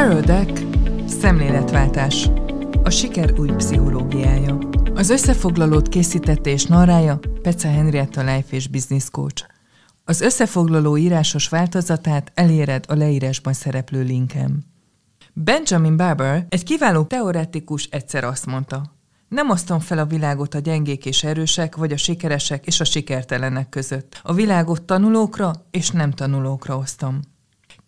Carol deck, Szemléletváltás A siker új pszichológiája Az összefoglalót készítette és narrája Pece Henrietta Life és Business Coach. Az összefoglaló írásos változatát eléred a leírásban szereplő linkem. Benjamin Barber, egy kiváló teoretikus egyszer azt mondta, nem osztom fel a világot a gyengék és erősek, vagy a sikeresek és a sikertelenek között. A világot tanulókra és nem tanulókra osztom.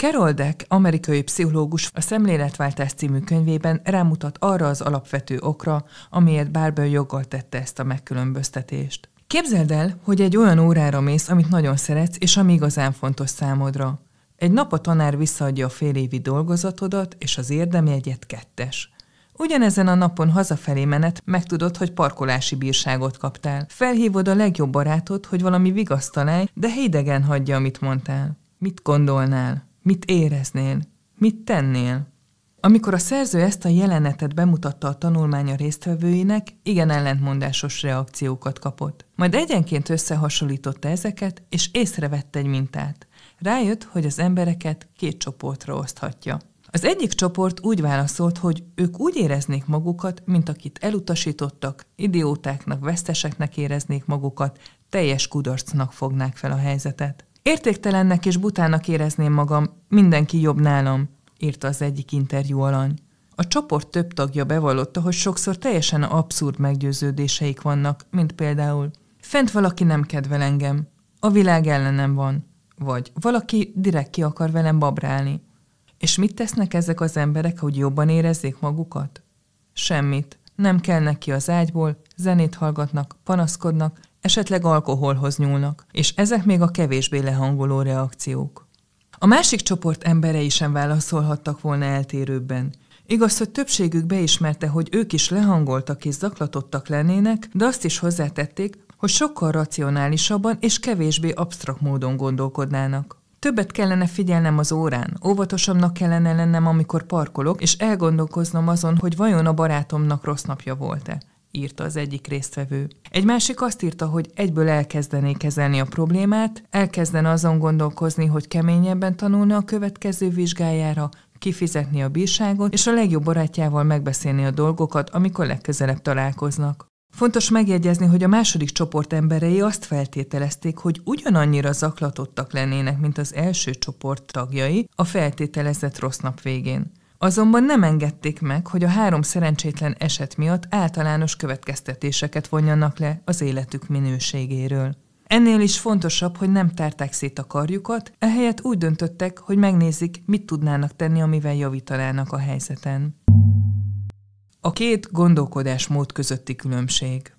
Carol Deck, amerikai pszichológus a Szemléletváltás című könyvében rámutat arra az alapvető okra, amiért Barbel joggal tette ezt a megkülönböztetést. Képzeld el, hogy egy olyan órára mész, amit nagyon szeretsz, és ami igazán fontos számodra. Egy nap a tanár visszaadja a fél évi dolgozatodat, és az érdemjegyet kettes. Ugyanezen a napon hazafelé menet megtudod, hogy parkolási bírságot kaptál. Felhívod a legjobb barátod, hogy valami vigasztalálj, de hidegen hagyja, amit mondtál. Mit gondolnál? Mit éreznél? Mit tennél? Amikor a szerző ezt a jelenetet bemutatta a tanulmánya résztvevőinek, igen ellentmondásos reakciókat kapott. Majd egyenként összehasonlította ezeket, és észrevette egy mintát. Rájött, hogy az embereket két csoportra oszthatja. Az egyik csoport úgy válaszolt, hogy ők úgy éreznék magukat, mint akit elutasítottak, idiótáknak, veszteseknek éreznék magukat, teljes kudarcnak fognák fel a helyzetet. Értéktelennek és butának érezném magam, mindenki jobb nálam, írta az egyik interjú alany. A csoport több tagja bevallotta, hogy sokszor teljesen abszurd meggyőződéseik vannak, mint például Fent valaki nem kedvel engem, a világ ellenem van, vagy valaki direkt ki akar velem babrálni. És mit tesznek ezek az emberek, hogy jobban érezzék magukat? Semmit. Nem kell ki az ágyból, zenét hallgatnak, panaszkodnak, esetleg alkoholhoz nyúlnak, és ezek még a kevésbé lehangoló reakciók. A másik csoport emberei sem válaszolhattak volna eltérőbben. Igaz, hogy többségük beismerte, hogy ők is lehangoltak és zaklatottak lennének, de azt is hozzátették, hogy sokkal racionálisabban és kevésbé absztrakt módon gondolkodnának. Többet kellene figyelnem az órán, óvatosabbnak kellene lennem, amikor parkolok, és elgondolkoznom azon, hogy vajon a barátomnak rossz napja volt-e írta az egyik résztvevő. Egy másik azt írta, hogy egyből elkezdené kezelni a problémát, elkezden azon gondolkozni, hogy keményebben tanulna a következő vizsgájára, kifizetni a bírságot, és a legjobb barátjával megbeszélni a dolgokat, amikor legközelebb találkoznak. Fontos megjegyezni, hogy a második csoport emberei azt feltételezték, hogy ugyanannyira zaklatottak lennének, mint az első csoport tagjai a feltételezett rossz nap végén. Azonban nem engedték meg, hogy a három szerencsétlen eset miatt általános következtetéseket vonjanak le az életük minőségéről. Ennél is fontosabb, hogy nem tárták szét a karjukat, ehelyett úgy döntöttek, hogy megnézik, mit tudnának tenni, amivel javítanának a helyzeten. A két gondolkodásmód közötti különbség.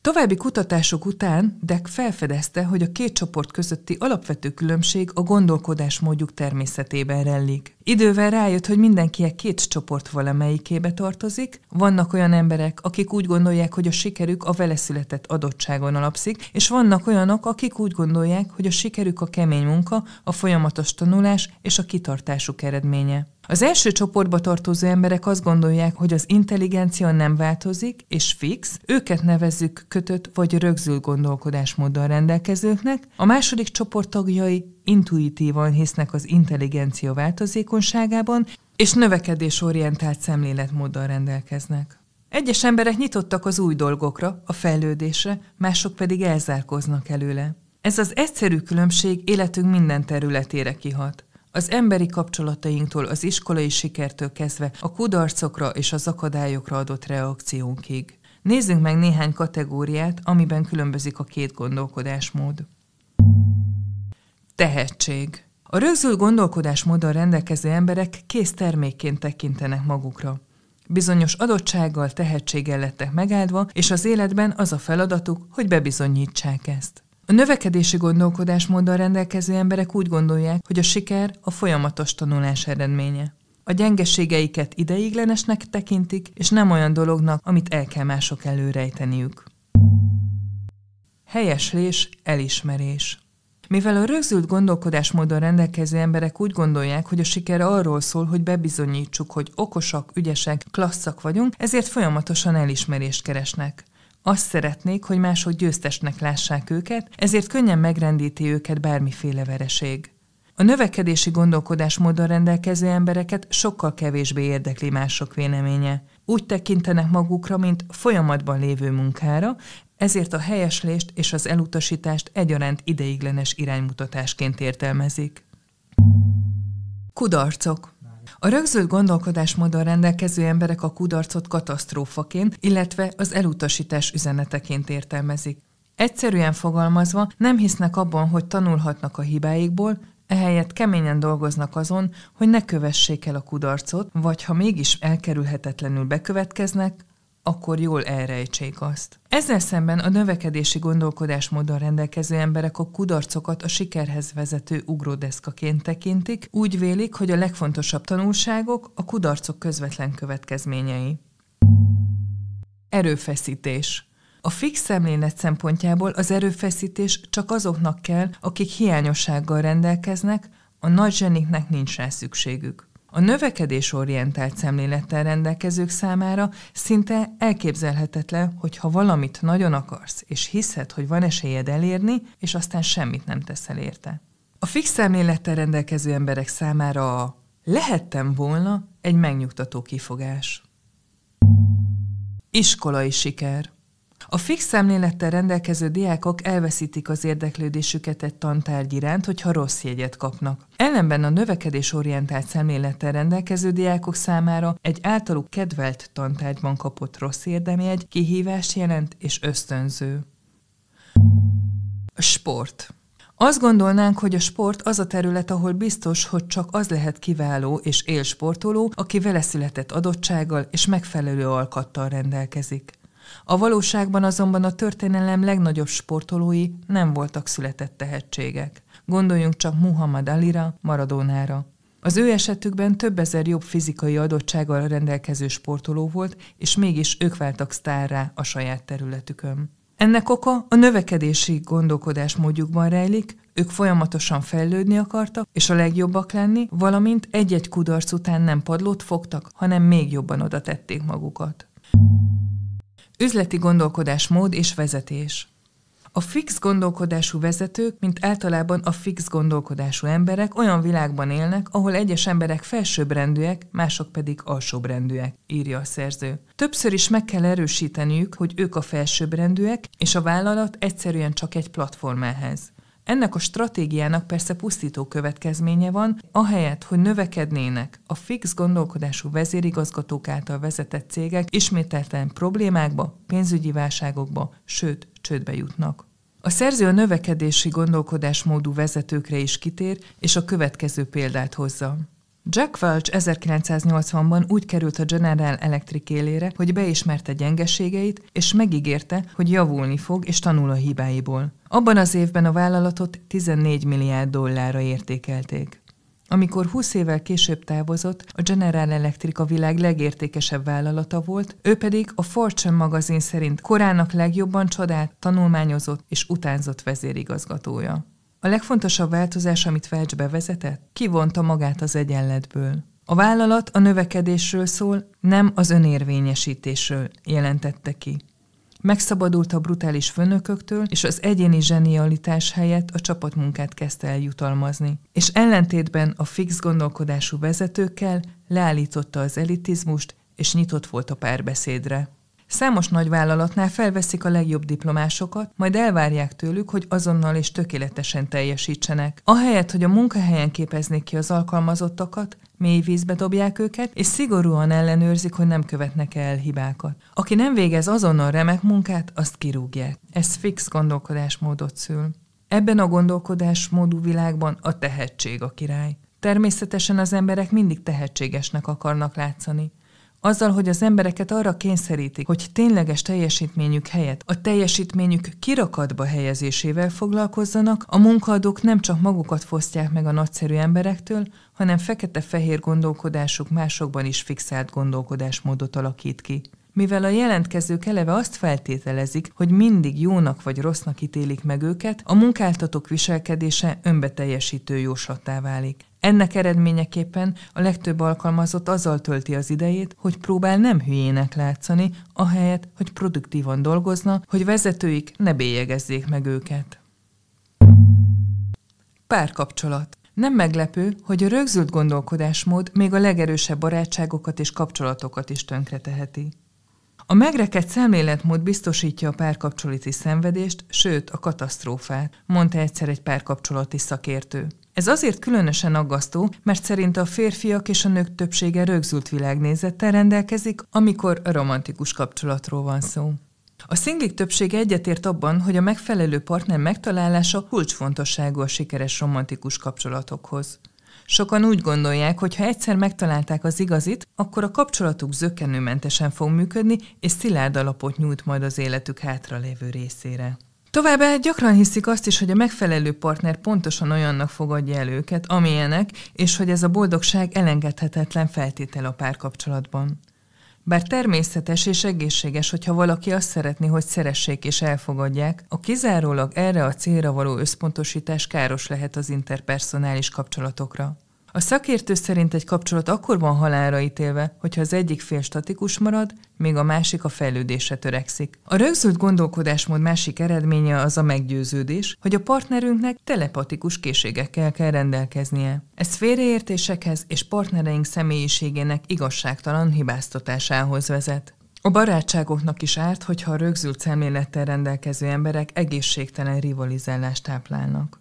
További kutatások után Deck felfedezte, hogy a két csoport közötti alapvető különbség a gondolkodásmódjuk természetében rellik. Idővel rájött, hogy mindenki egy két csoport valamelyikébe tartozik. Vannak olyan emberek, akik úgy gondolják, hogy a sikerük a veleszületett adottságon alapszik, és vannak olyanok, akik úgy gondolják, hogy a sikerük a kemény munka, a folyamatos tanulás és a kitartásuk eredménye. Az első csoportba tartozó emberek azt gondolják, hogy az intelligencia nem változik és fix, őket nevezzük kötött vagy rögzült gondolkodásmóddal rendelkezőknek, a második csoport tagjai intuitívan hisznek az intelligencia változékonyságában, és növekedésorientált szemléletmóddal rendelkeznek. Egyes emberek nyitottak az új dolgokra, a fejlődésre, mások pedig elzárkoznak előle. Ez az egyszerű különbség életünk minden területére kihat. Az emberi kapcsolatainktól, az iskolai sikertől kezdve a kudarcokra és az akadályokra adott reakciónkig. Nézzünk meg néhány kategóriát, amiben különbözik a két gondolkodásmód. Tehetség. A rögzült gondolkodásmóddal rendelkező emberek kész termékként tekintenek magukra. Bizonyos adottsággal, tehetséggel lettek megáldva, és az életben az a feladatuk, hogy bebizonyítsák ezt. A növekedési gondolkodásmóddal rendelkező emberek úgy gondolják, hogy a siker a folyamatos tanulás eredménye. A gyengeségeiket ideiglenesnek tekintik, és nem olyan dolognak, amit el kell mások előrejteniük. Helyeslés, elismerés. Mivel a rögzült gondolkodásmódon rendelkező emberek úgy gondolják, hogy a siker arról szól, hogy bebizonyítsuk, hogy okosak, ügyesek, klasszak vagyunk, ezért folyamatosan elismerést keresnek. Azt szeretnék, hogy mások győztesnek lássák őket, ezért könnyen megrendíti őket bármiféle vereség. A növekedési gondolkodásmódon rendelkező embereket sokkal kevésbé érdekli mások véleménye. Úgy tekintenek magukra, mint folyamatban lévő munkára, ezért a helyeslést és az elutasítást egyaránt ideiglenes iránymutatásként értelmezik. Kudarcok a rögzült gondolkodásmódon rendelkező emberek a kudarcot katasztrófaként, illetve az elutasítás üzeneteként értelmezik. Egyszerűen fogalmazva, nem hisznek abban, hogy tanulhatnak a hibáikból, ehelyett keményen dolgoznak azon, hogy ne kövessék el a kudarcot, vagy ha mégis elkerülhetetlenül bekövetkeznek, akkor jól elrejtsék azt. Ezzel szemben a növekedési gondolkodásmóddal rendelkező emberek a kudarcokat a sikerhez vezető ugródeszkaként tekintik, úgy vélik, hogy a legfontosabb tanulságok a kudarcok közvetlen következményei. Erőfeszítés a fix szemlélet szempontjából az erőfeszítés csak azoknak kell, akik hiányossággal rendelkeznek, a nagy zseniknek nincs rá szükségük. A növekedésorientált szemlélettel rendelkezők számára szinte elképzelhetetlen, hogy ha valamit nagyon akarsz, és hiszed, hogy van esélyed elérni, és aztán semmit nem teszel érte. A fix szemlélettel rendelkező emberek számára a lehettem volna egy megnyugtató kifogás. Iskolai siker a fix szemlélettel rendelkező diákok elveszítik az érdeklődésüket egy tantárgy iránt, hogyha rossz jegyet kapnak. Ellenben a növekedésorientált szemlélettel rendelkező diákok számára egy általuk kedvelt tantárgyban kapott rossz érdemjegy kihívást jelent és ösztönző. Sport. Azt gondolnánk, hogy a sport az a terület, ahol biztos, hogy csak az lehet kiváló és élsportoló, aki vele született adottsággal és megfelelő alkattal rendelkezik. A valóságban azonban a történelem legnagyobb sportolói nem voltak született tehetségek. Gondoljunk csak Muhammad Alira, Maradonára. Az ő esetükben több ezer jobb fizikai adottsággal rendelkező sportoló volt, és mégis ők váltak sztárrá a saját területükön. Ennek oka a növekedési gondolkodásmódjukban rejlik, ők folyamatosan fejlődni akartak, és a legjobbak lenni, valamint egy-egy kudarc után nem padlót fogtak, hanem még jobban oda tették magukat. Üzleti gondolkodásmód és vezetés. A fix gondolkodású vezetők, mint általában a fix gondolkodású emberek olyan világban élnek, ahol egyes emberek felsőbbrendűek, mások pedig alsóbbrendűek, írja a szerző. Többször is meg kell erősíteniük, hogy ők a felsőbbrendűek, és a vállalat egyszerűen csak egy platformához. Ennek a stratégiának persze pusztító következménye van, ahelyett, hogy növekednének a fix gondolkodású vezérigazgatók által vezetett cégek ismételten problémákba, pénzügyi válságokba, sőt, csődbe jutnak. A szerző a növekedési gondolkodásmódú vezetőkre is kitér, és a következő példát hozza. Jack Welch 1980-ban úgy került a General Electric élére, hogy beismerte gyengeségeit, és megígérte, hogy javulni fog és tanul a hibáiból. Abban az évben a vállalatot 14 milliárd dollárra értékelték. Amikor 20 évvel később távozott, a General Electric a világ legértékesebb vállalata volt, ő pedig a Fortune magazin szerint korának legjobban csodált, tanulmányozott és utánzott vezérigazgatója. A legfontosabb változás, amit Welch bevezetett, kivonta magát az egyenletből. A vállalat a növekedésről szól, nem az önérvényesítésről, jelentette ki. Megszabadult a brutális főnököktől, és az egyéni zsenialitás helyett a csapatmunkát kezdte eljutalmazni. És ellentétben a fix gondolkodású vezetőkkel leállította az elitizmust, és nyitott volt a párbeszédre. Számos nagyvállalatnál felveszik a legjobb diplomásokat, majd elvárják tőlük, hogy azonnal és tökéletesen teljesítsenek. Ahelyett, hogy a munkahelyen képeznék ki az alkalmazottakat, mély vízbe dobják őket, és szigorúan ellenőrzik, hogy nem követnek el hibákat. Aki nem végez azonnal remek munkát, azt kirúgják. Ez fix gondolkodásmódot szül. Ebben a gondolkodásmódú világban a tehetség a király. Természetesen az emberek mindig tehetségesnek akarnak látszani. Azzal, hogy az embereket arra kényszerítik, hogy tényleges teljesítményük helyett a teljesítményük kirakatba helyezésével foglalkozzanak, a munkaadók nem csak magukat fosztják meg a nagyszerű emberektől, hanem fekete-fehér gondolkodásuk másokban is fixált gondolkodásmódot alakít ki mivel a jelentkezők eleve azt feltételezik, hogy mindig jónak vagy rossznak ítélik meg őket, a munkáltatók viselkedése önbeteljesítő jóslattá válik. Ennek eredményeképpen a legtöbb alkalmazott azzal tölti az idejét, hogy próbál nem hülyének látszani, ahelyett, hogy produktívan dolgozna, hogy vezetőik ne bélyegezzék meg őket. Párkapcsolat nem meglepő, hogy a rögzült gondolkodásmód még a legerősebb barátságokat és kapcsolatokat is tönkreteheti. A megrekedt szemléletmód biztosítja a párkapcsolati szenvedést, sőt a katasztrófát, mondta egyszer egy párkapcsolati szakértő. Ez azért különösen aggasztó, mert szerint a férfiak és a nők többsége rögzült világnézettel rendelkezik, amikor a romantikus kapcsolatról van szó. A szinglik többsége egyetért abban, hogy a megfelelő partner megtalálása kulcsfontosságú a sikeres romantikus kapcsolatokhoz. Sokan úgy gondolják, hogy ha egyszer megtalálták az igazit, akkor a kapcsolatuk zökkenőmentesen fog működni, és szilárd alapot nyújt majd az életük hátralévő részére. Továbbá gyakran hiszik azt is, hogy a megfelelő partner pontosan olyannak fogadja el őket, amilyenek, és hogy ez a boldogság elengedhetetlen feltétel a párkapcsolatban. Bár természetes és egészséges, hogyha valaki azt szeretné, hogy szeressék és elfogadják, a kizárólag erre a célra való összpontosítás káros lehet az interpersonális kapcsolatokra. A szakértő szerint egy kapcsolat akkor van halálra ítélve, hogyha az egyik fél statikus marad, még a másik a fejlődésre törekszik. A rögzült gondolkodásmód másik eredménye az a meggyőződés, hogy a partnerünknek telepatikus készségekkel kell rendelkeznie. Ez félreértésekhez és partnereink személyiségének igazságtalan hibáztatásához vezet. A barátságoknak is árt, hogyha a rögzült szemlélettel rendelkező emberek egészségtelen rivalizálást táplálnak.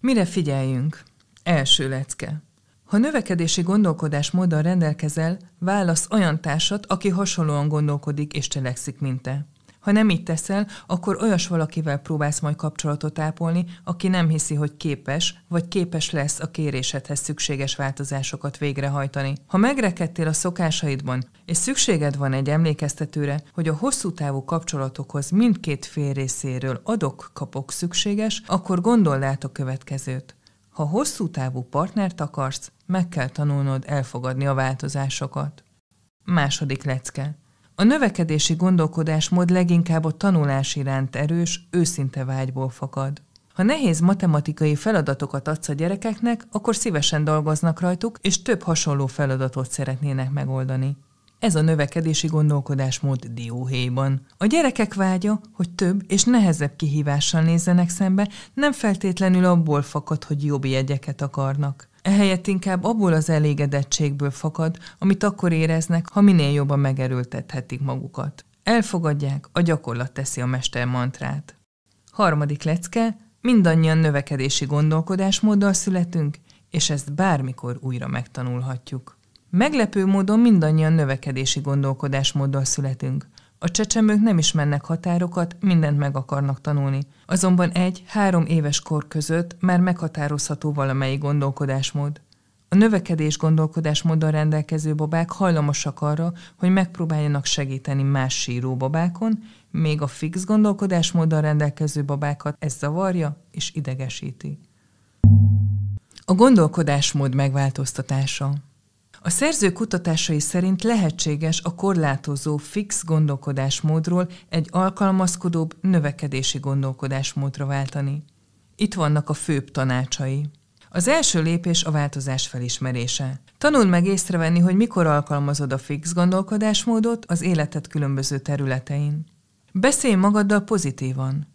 Mire figyeljünk? Első lecke. Ha növekedési gondolkodásmóddal rendelkezel, válasz olyan társat, aki hasonlóan gondolkodik és cselekszik, mint te. Ha nem így teszel, akkor olyas valakivel próbálsz majd kapcsolatot ápolni, aki nem hiszi, hogy képes, vagy képes lesz a kérésedhez szükséges változásokat végrehajtani. Ha megrekedtél a szokásaidban, és szükséged van egy emlékeztetőre, hogy a hosszú távú kapcsolatokhoz mindkét fél részéről adok-kapok szükséges, akkor gondold át a következőt. Ha hosszú távú partnert akarsz, meg kell tanulnod elfogadni a változásokat. Második lecke. A növekedési gondolkodásmód leginkább a tanulás iránt erős, őszinte vágyból fakad. Ha nehéz matematikai feladatokat adsz a gyerekeknek, akkor szívesen dolgoznak rajtuk, és több hasonló feladatot szeretnének megoldani. Ez a növekedési gondolkodásmód dióhéjban. A gyerekek vágya, hogy több és nehezebb kihívással nézzenek szembe, nem feltétlenül abból fakad, hogy jobb jegyeket akarnak. Ehelyett inkább abból az elégedettségből fakad, amit akkor éreznek, ha minél jobban megerőltethetik magukat. Elfogadják, a gyakorlat teszi a mester mantrát. Harmadik lecke, mindannyian növekedési gondolkodásmóddal születünk, és ezt bármikor újra megtanulhatjuk. Meglepő módon mindannyian növekedési gondolkodásmóddal születünk. A csecsemők nem ismernek határokat, mindent meg akarnak tanulni. Azonban egy-három éves kor között már meghatározható valamelyik gondolkodásmód. A növekedés gondolkodásmóddal rendelkező babák hajlamosak arra, hogy megpróbáljanak segíteni más síró babákon, még a fix gondolkodásmóddal rendelkező babákat ez zavarja és idegesíti. A gondolkodásmód megváltoztatása a szerző kutatásai szerint lehetséges a korlátozó fix gondolkodásmódról egy alkalmazkodóbb növekedési gondolkodásmódra váltani. Itt vannak a főbb tanácsai. Az első lépés a változás felismerése. Tanuld meg észrevenni, hogy mikor alkalmazod a fix gondolkodásmódot az életed különböző területein. Beszélj magaddal pozitívan.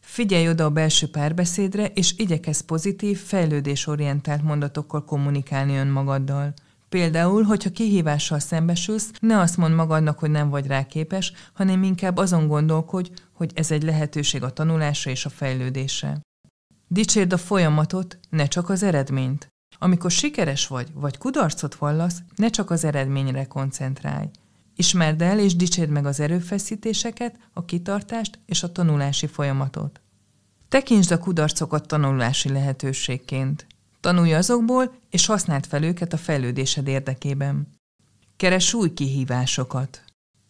Figyelj oda a belső párbeszédre, és igyekez pozitív, fejlődésorientált mondatokkal kommunikálni önmagaddal – Például, hogyha kihívással szembesülsz, ne azt mondd magadnak, hogy nem vagy rá képes, hanem inkább azon gondolkodj, hogy ez egy lehetőség a tanulásra és a fejlődésre. Dicsérd a folyamatot, ne csak az eredményt. Amikor sikeres vagy, vagy kudarcot vallasz, ne csak az eredményre koncentrálj. Ismerd el és dicsérd meg az erőfeszítéseket, a kitartást és a tanulási folyamatot. Tekintsd a kudarcokat tanulási lehetőségként. Tanulj azokból, és használd fel őket a fejlődésed érdekében. Keres új kihívásokat.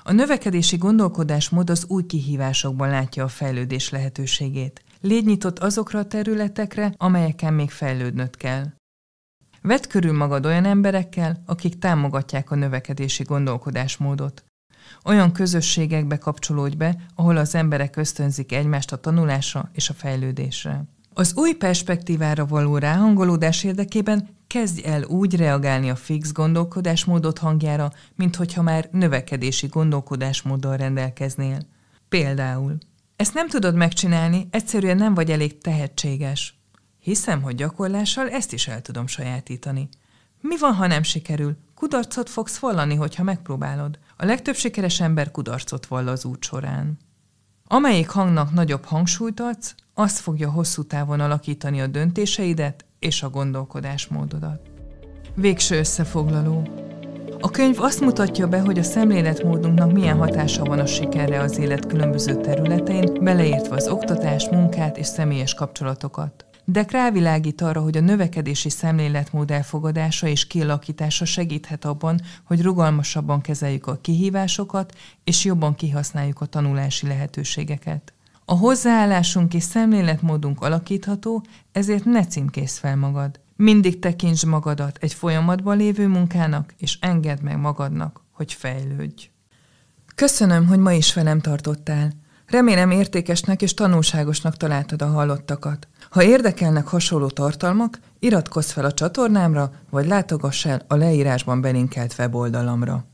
A növekedési gondolkodásmód az új kihívásokban látja a fejlődés lehetőségét. Légy nyitott azokra a területekre, amelyeken még fejlődnöd kell. Vedd körül magad olyan emberekkel, akik támogatják a növekedési gondolkodásmódot. Olyan közösségekbe kapcsolódj be, ahol az emberek ösztönzik egymást a tanulásra és a fejlődésre. Az új perspektívára való ráhangolódás érdekében kezdj el úgy reagálni a fix gondolkodásmódot hangjára, mint hogyha már növekedési gondolkodásmóddal rendelkeznél. Például. Ezt nem tudod megcsinálni, egyszerűen nem vagy elég tehetséges. Hiszem, hogy gyakorlással ezt is el tudom sajátítani. Mi van, ha nem sikerül? Kudarcot fogsz vallani, hogyha megpróbálod. A legtöbb sikeres ember kudarcot vall az út során. Amelyik hangnak nagyobb hangsúlyt adsz, az fogja hosszú távon alakítani a döntéseidet és a gondolkodásmódodat. Végső összefoglaló. A könyv azt mutatja be, hogy a szemléletmódunknak milyen hatása van a sikerre az élet különböző területein, beleértve az oktatás, munkát és személyes kapcsolatokat de rávilágít arra, hogy a növekedési szemléletmód elfogadása és kialakítása segíthet abban, hogy rugalmasabban kezeljük a kihívásokat, és jobban kihasználjuk a tanulási lehetőségeket. A hozzáállásunk és szemléletmódunk alakítható, ezért ne címkész fel magad. Mindig tekints magadat egy folyamatban lévő munkának, és engedd meg magadnak, hogy fejlődj. Köszönöm, hogy ma is velem tartottál. Remélem értékesnek és tanulságosnak találtad a hallottakat. Ha érdekelnek hasonló tartalmak, iratkozz fel a csatornámra, vagy látogass el a leírásban belinkelt weboldalamra.